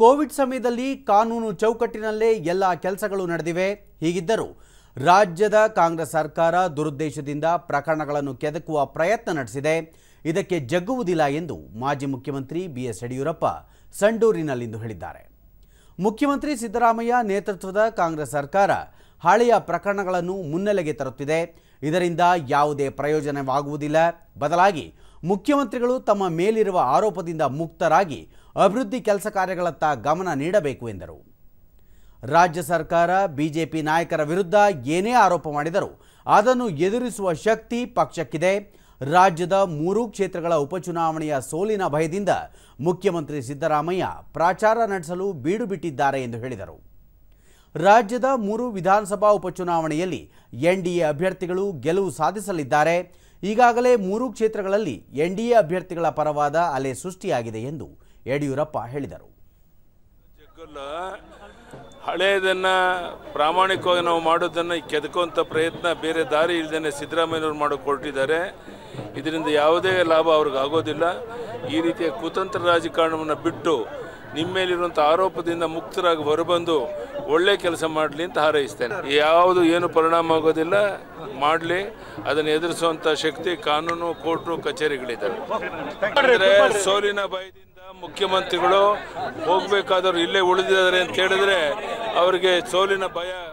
Covid ಸಮಯದಲ್ಲಿ ಕಾನೂನು ಚೌಕಟ್ಟಿನಲ್ಲೇ ಎಲ್ಲ ಕೆಲಸಗಳು ನಡೆದಿವೆ ಹೀಗಿದ್ದರೂ ರಾಜ್ಯದ ಕಾಂಗ್ರೆಸ್ ಸರ್ಕಾರ ದುರುದ್ದೇಶದಿಂದ ಪ್ರಕರಣಗಳನ್ನು ಕೆದಕುವ ಪ್ರಯತ್ನ ನಡೆಸಿದೆ ಇದಕ್ಕೆ ಜಗ್ಗುವುದಿಲ್ಲ ಎಂದು ಮಾಜಿ ಮುಖ್ಯಮಂತ್ರಿ ಬಿಎಸ್ ಯಡಿಯೂರಪ್ಪ ಸಂಡೂರಿನಲ್ಲಿಂದು ಹೇಳಿದ್ದಾರೆ ಮುಖ್ಯಮಂತ್ರಿ ಸಿದ್ದರಾಮಯ್ಯ ನೇತೃತ್ವದ ಕಾಂಗ್ರೆಸ್ ಸರ್ಕಾರ ಹಳೆಯ ಪ್ರಕರಣಗಳನ್ನು ಮುನ್ನೆಲೆಗೆ ತರುತ್ತಿದೆ ಇದರಿಂದ ಯಾವುದೇ ಪ್ರಯೋಜನವಾಗುವುದಿಲ್ಲ ಬದಲಾಗಿ ಮುಖ್ಯಮಂತ್ರಿಗಳು ತಮ್ಮ ಮೇಲಿರುವ ಆರೋಪದಿಂದ ಮುಕ್ತರಾಗಿ ಅಭಿವೃದ್ಧಿ ಕೆಲಸ ಕಾರ್ಯಗಳತ್ತ ಗಮನ ನೀಡಬೇಕು ಎಂದರು ರಾಜ್ಯ ಸರ್ಕಾರ ಬಿಜೆಪಿ ನಾಯಕರ ವಿರುದ್ಧ ಏನೇ ಆರೋಪ ಮಾಡಿದರೂ ಅದನ್ನು ಎದುರಿಸುವ ಶಕ್ತಿ ಪಕ್ಷಕ್ಕಿದೆ ರಾಜ್ಯದ ಮೂರು ಕ್ಷೇತ್ರಗಳ ಉಪಚುನಾವಣೆಯ ಸೋಲಿನ ಭಯದಿಂದ ಮುಖ್ಯಮಂತ್ರಿ ಸಿದ್ದರಾಮಯ್ಯ ಪ್ರಚಾರ ನಡೆಸಲು ಬೀಡು ಬಿಟ್ಟಿದ್ದಾರೆ ಎಂದು ಹೇಳಿದರು ರಾಜ್ಯದ ಮೂರು ವಿಧಾನಸಭಾ ಉಪಚುನಾವಣೆಯಲ್ಲಿ ಎನ್ಡಿಎ ಅಭ್ಯರ್ಥಿಗಳು ಗೆಲುವು ಸಾಧಿಸಲಿದ್ದಾರೆ ಈಗಾಗಲೇ ಮೂರು ಕ್ಷೇತ್ರಗಳಲ್ಲಿ ಎನ್ಡಿಎ ಅಭ್ಯರ್ಥಿಗಳ ಪರವಾದ ಅಲೆ ಸೃಷ್ಟಿಯಾಗಿದೆ ಎಂದು ಯಡಿಯೂರಪ್ಪ ಹೇಳಿದರು ಹಳೆಯದನ್ನ ಪ್ರಾಮಾಣಿಕವಾಗಿ ನಾವು ಮಾಡೋದನ್ನು ಕೆದಕುವಂತ ಪ್ರಯತ್ನ ಬೇರೆ ದಾರಿ ಇಲ್ಲದೇ ಸಿದ್ದರಾಮಯ್ಯವ್ರು ಮಾಡಿಕೊಟ್ಟಿದ್ದಾರೆ ಇದರಿಂದ ಯಾವುದೇ ಲಾಭ ಅವ್ರಿಗೆ ಆಗೋದಿಲ್ಲ ಈ ರೀತಿಯ ಕುತಂತ್ರ ರಾಜಕಾರಣವನ್ನು ಬಿಟ್ಟು ನಿಮ್ಮ ಮೇಲಿರುವಂಥ ಆರೋಪದಿಂದ ಮುಕ್ತರಾಗಿ ಹೊರಬಂದು ಒಳ್ಳೆ ಕೆಲಸ ಮಾಡಲಿ ಅಂತ ಹಾರೈಸ್ತೇನೆ ಯಾವುದು ಏನು ಪರಿಣಾಮ ಆಗೋದಿಲ್ಲ ಮಾಡಲಿ ಅದನ್ನು ಎದುರಿಸುವಂಥ ಶಕ್ತಿ ಕಾನೂನು ಕೋರ್ಟು ಕಚೇರಿಗಳಿದ್ದಾವೆ ಸೋಲಿನ ಭಯದಿಂದ ಮುಖ್ಯಮಂತ್ರಿಗಳು ಹೋಗಬೇಕಾದವರು ಇಲ್ಲೇ ಉಳಿದಿದ್ದಾರೆ ಅಂತ ಹೇಳಿದ್ರೆ ಅವರಿಗೆ ಸೋಲಿನ ಭಯ